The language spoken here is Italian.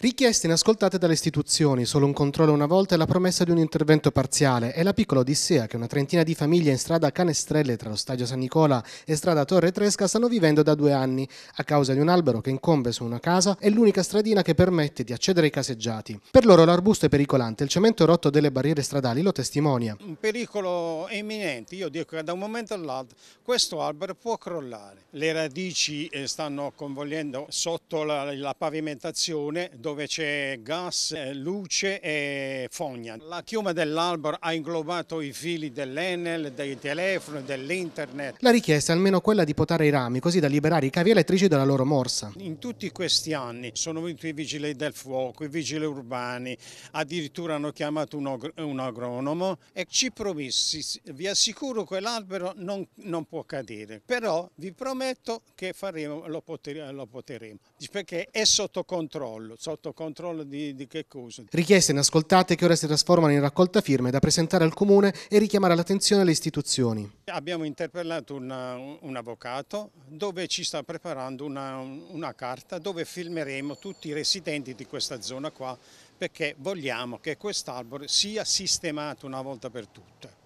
Richieste inascoltate dalle istituzioni, solo un controllo una volta e la promessa di un intervento parziale. È la piccola odissea che una trentina di famiglie in strada Canestrelle tra lo Stadio San Nicola e strada Torre Tresca stanno vivendo da due anni a causa di un albero che incombe su una casa e l'unica stradina che permette di accedere ai caseggiati. Per loro l'arbusto è pericolante, il cemento rotto delle barriere stradali lo testimonia. Un pericolo imminente, io dico che da un momento all'altro questo albero può crollare. Le radici eh, stanno convogliendo sotto la, la pavimentazione dove c'è gas, eh, luce e fogna. La chioma dell'albero ha inglobato i fili dell'Enel, dei telefoni, dell'internet. La richiesta è almeno quella di potare i rami così da liberare i cavi elettrici dalla loro morsa. In tutti questi anni sono venuti i vigili del fuoco, i vigili urbani, addirittura hanno chiamato un, agronomo e ci promissi, vi assicuro che l'albero non, non, può cadere, però vi prometto che faremo, lo, poter, lo poteremo, perché è sotto controllo. Sotto sotto controllo di, di che cosa. Richieste inascoltate che ora si trasformano in raccolta firme da presentare al Comune e richiamare l'attenzione alle istituzioni. Abbiamo interpellato una, un avvocato dove ci sta preparando una, una carta dove filmeremo tutti i residenti di questa zona qua perché vogliamo che quest'albero sia sistemato una volta per tutte.